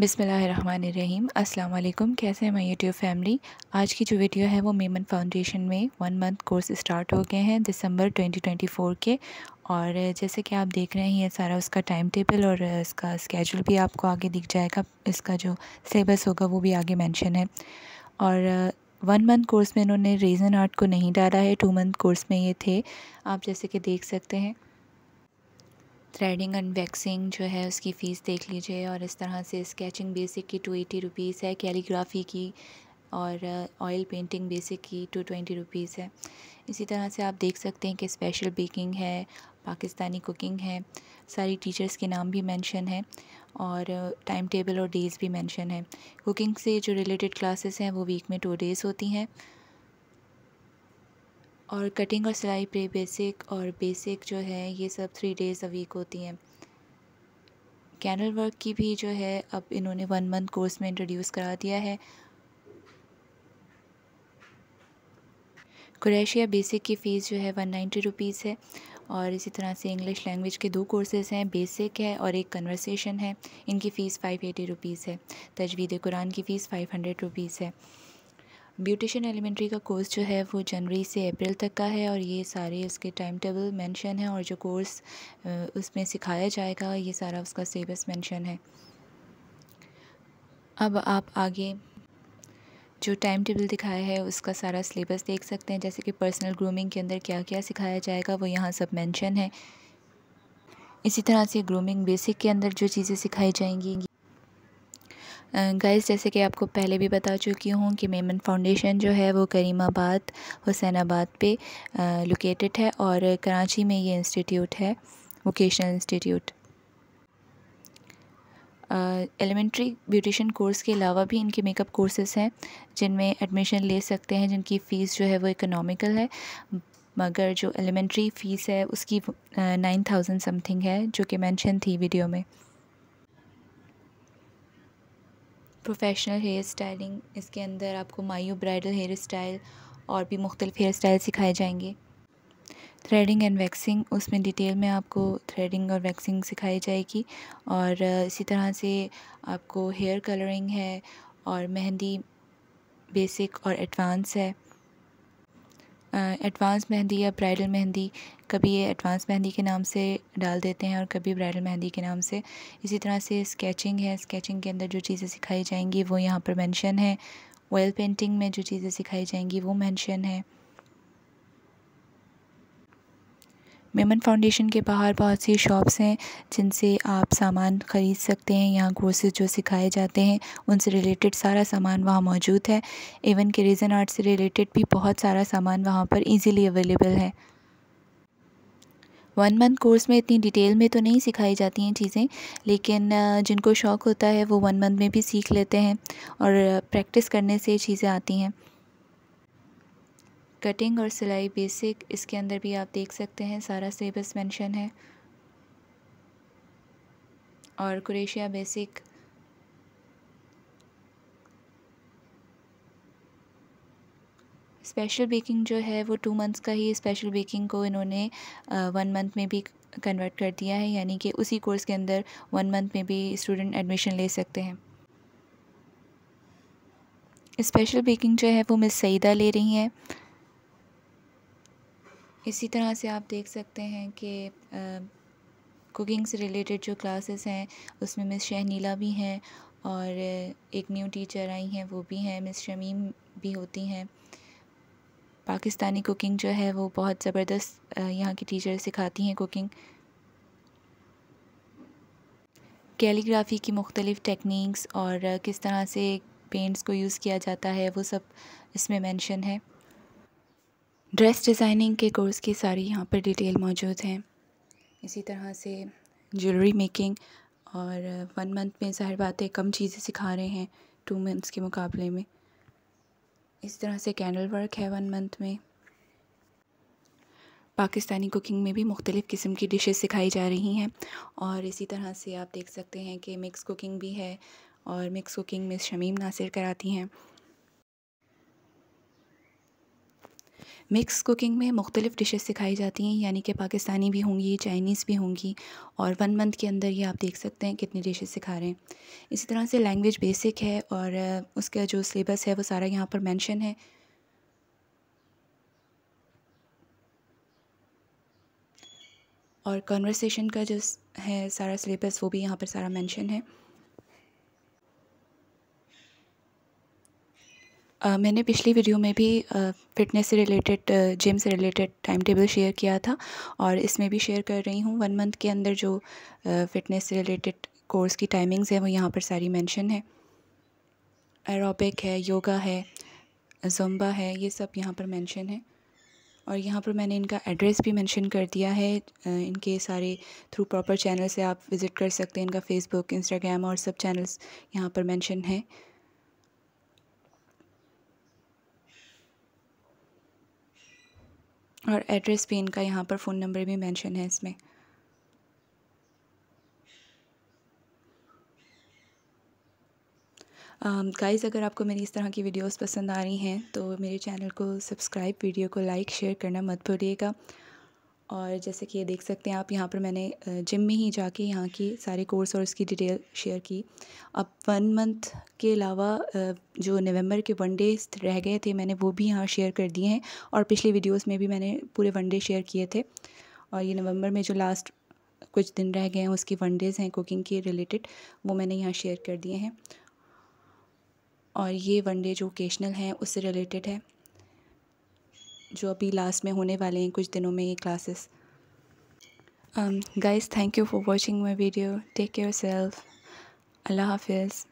बिसमीम अल्लाम कैसे हैं मैं यूट्यूब फैमिली आज की जो वीडियो है वो मेमन फाउंडेशन में वन मंथ कोर्स स्टार्ट हो गए हैं दिसंबर 2024 के और जैसे कि आप देख रहे हैं ये सारा उसका टाइम टेबल और इसका स्केजूल भी आपको आगे दिख जाएगा इसका जो सिलेबस होगा वो भी आगे मैंशन है और वन मंथ कोर्स में इन्होंने रीज़न आर्ट को नहीं डाला है टू मंथ कोर्स में ये थे आप जैसे कि देख सकते हैं थ्रेडिंग एंड वैक्सिंग जो है उसकी फ़ीस देख लीजिए और इस तरह से स्केचिंग बेसिक की टू एटी रुपीज़ है कैलीग्राफी की और ऑयल पेंटिंग बेसिक की टू ट्वेंटी रुपीज़ है इसी तरह से आप देख सकते हैं कि स्पेशल बेकिंग है पाकिस्तानी कुकिंग है सारी टीचर्स के नाम भी मेंशन है और टाइम uh, टेबल और डेज़ भी मेंशन है कुकिंग से जो रिलेटेड क्लासेस हैं वो वीक में टू डेज़ होती हैं और कटिंग और सिलाई प्री बेसिक और बेसिक जो है ये सब थ्री डेज़ अ वीक होती हैं कैनल वर्क की भी जो है अब इन्होंने वन मंथ कोर्स में इंट्रोड्यूस करा दिया है क्रेशिया बेसिक की फ़ीस जो है वन नाइन्टी रुपीज़ है और इसी तरह से इंग्लिश लैंग्वेज के दो कोर्सेज़ हैं बेसिक है और एक कन्वर्सेशन है इनकी फ़ीस फ़ाइव एटी रुपीज़ है तजवीद कुरान की फ़ीस फ़ाइव हंड्रेड रुपीज़ है ब्यूटिशन एलिमेंट्री का कोर्स जो है वो जनवरी से अप्रैल तक का है और ये सारे उसके टाइम टेबल मेंशन है और जो कोर्स उसमें सिखाया जाएगा ये सारा उसका सिलेबस मेंशन है अब आप आगे जो टाइम टेबल दिखाया है उसका सारा सिलेबस देख सकते हैं जैसे कि पर्सनल ग्रूमिंग के अंदर क्या क्या सिखाया जाएगा वो यहाँ सब मेंशन है इसी तरह से ग्रूमिंग बेसिक के अंदर जो चीज़ें सिखाई जाएंगी गाइस जैसे कि आपको पहले भी बता चुकी हूँ कि मेमन फाउंडेशन जो है वो करीमाबाद हुसैनाबाद पे लोकेटेड है और कराची में ये इंस्टीट्यूट है vocational institute elementary beautician course के अलावा भी इनके मेकअप कोर्सेज़ हैं जिनमें एडमिशन ले सकते हैं जिनकी फ़ीस जो है वो इकोनॉमिकल है मगर जो एलिमेंट्री फ़ीस है उसकी नाइन थाउजेंड समथिंग है जो कि मेंशन थी वीडियो में प्रोफेशनल हेयर स्टाइलिंग इसके अंदर आपको मायू ब्राइडल हेयर स्टाइल और भी मुख्तलिफ़ हेयर स्टाइल सिखाए जाएंगे थ्रेडिंग एंड वैक्सिंग उसमें डिटेल में आपको थ्रेडिंग और वैक्सिंग सिखाई जाएगी और इसी तरह से आपको हेयर कलरिंग है और मेहंदी बेसिक और एडवांस है एडवांस मेहंदी या ब्राइडल मेहंदी कभी ये एडवांस मेहंदी के नाम से डाल देते हैं और कभी ब्राइडल मेहंदी के नाम से इसी तरह से स्केचिंग है स्केचिंग के अंदर जो चीज़ें सिखाई जाएंगी वो यहाँ पर मेंशन है ऑयल पेंटिंग में जो चीज़ें सिखाई जाएंगी वो मेंशन है मेमन फाउंडेशन के बाहर बहुत सी शॉप्स हैं जिनसे आप सामान ख़रीद सकते हैं यहाँ कोर्सेज जो सिखाए जाते हैं उनसे रिलेटेड सारा सामान वहाँ मौजूद है इवन के रीज़न आर्ट से रिलेटेड भी बहुत सारा सामान वहाँ पर ईज़िली अवेलेबल है वन मंथ कोर्स में इतनी डिटेल में तो नहीं सिखाई जाती हैं चीज़ें लेकिन जिनको शौक़ होता है वो वन मंथ में भी सीख लेते हैं और प्रैक्टिस करने से चीज़ें आती हैं कटिंग और सिलाई बेसिक इसके अंदर भी आप देख सकते हैं सारा सिलेबस मेंशन है और क्रेशिया बेसिक स्पेशल बेकिंग जो है वो टू मंथ्स का ही स्पेशल बेकिंग को इन्होंने वन मंथ में भी कन्वर्ट कर दिया है यानी कि उसी कोर्स के अंदर वन मंथ में भी स्टूडेंट एडमिशन ले सकते हैं स्पेशल बेकिंग जो है वो मिस सईदा ले रही हैं इसी तरह से आप देख सकते हैं कि कुकिंग से रिलेटेड जो क्लासेस हैं उसमें मिस शहनीला भी हैं और एक न्यू टीचर आई हैं वो भी हैं मिस शमीम भी होती हैं पाकिस्तानी कुकिंग जो है वो बहुत ज़बरदस्त यहाँ की टीचर सिखाती हैं कुकिंग कैलीग्राफी की मुख्तलिफ़ टेक्निक्स और किस तरह से पेंट्स को यूज़ किया जाता है वो सब इसमें मेंशन है ड्रेस डिज़ाइनिंग के कोर्स की सारी यहाँ पर डिटेल मौजूद हैं इसी तरह से ज्वेलरी मेकिंग और वन मंथ में ज़ाहिर बात है कम चीज़ें सिखा रहे हैं टू मंथ्स के मुकाबले में इस तरह से कैंडल वर्क है वन मंथ में पाकिस्तानी कुकिंग में भी मुख्तलिफ़ किस्म की डिशेस सिखाई जा रही हैं और इसी तरह से आप देख सकते हैं कि मिक्स कुकिंग भी है और mix cooking miss Shamim Nasir कराती हैं मिक्स कुकिंग में मुख्तलिफ़ डिशेस सिखाई जाती हैं यानी कि पाकिस्तानी भी होंगी चाइनीज़ भी होंगी और वन मंथ के अंदर ये आप देख सकते हैं कितनी डिशेस सिखा रहे हैं इसी तरह से लैंग्वेज बेसिक है और उसका जो सिलेबस है वो सारा यहाँ पर मैंशन है और कन्वर्सेशन का जो है सारा सिलेबस वो भी यहाँ पर सारा मेंशन है मैंने पिछली वीडियो में भी फिटनेस से रिलेटेड जिम से रिलेटेड टाइम टेबल शेयर किया था और इसमें भी शेयर कर रही हूँ वन मंथ के अंदर जो फिटनेस से रिलेटेड कोर्स की टाइमिंग्स है वो यहाँ पर सारी मेंशन है एरोबिक है योगा है जुम्बा है ये सब यहाँ पर मेंशन है और यहाँ पर मैंने इनका एड्रेस भी मेंशन कर दिया है इनके सारे थ्रू प्रॉपर चैनल से आप विज़िट कर सकते हैं इनका फेसबुक इंस्टाग्राम और सब चैनल्स यहाँ पर मेंशन है और एड्रेस भी इनका यहाँ पर फ़ोन नंबर भी मेंशन है इसमें गाइस अगर आपको मेरी इस तरह की वीडियोस पसंद आ रही हैं तो मेरे चैनल को सब्सक्राइब वीडियो को लाइक शेयर करना मत भूलिएगा और जैसे कि ये देख सकते हैं आप यहाँ पर मैंने जिम में ही जाके यहाँ की सारे कोर्स और उसकी डिटेल शेयर की अब वन मंथ के अलावा जो नवंबर के वन डे रह गए थे मैंने वो भी यहाँ शेयर कर दिए हैं और पिछली वीडियोस में भी मैंने पूरे वन डे शेयर किए थे और ये नवंबर में जो लास्ट कुछ दिन रह गए हैं उसकी वन डेज़ हैं कुकिंग के रिलेटेड वो मैंने यहाँ शेयर कर दिए हैं और ये वन डे जो ओकेशनल हैं उससे रिलेटेड है जो अभी लास्ट में होने वाले हैं कुछ दिनों में ये classes guys thank you for watching my video take care self Allah हाफिज़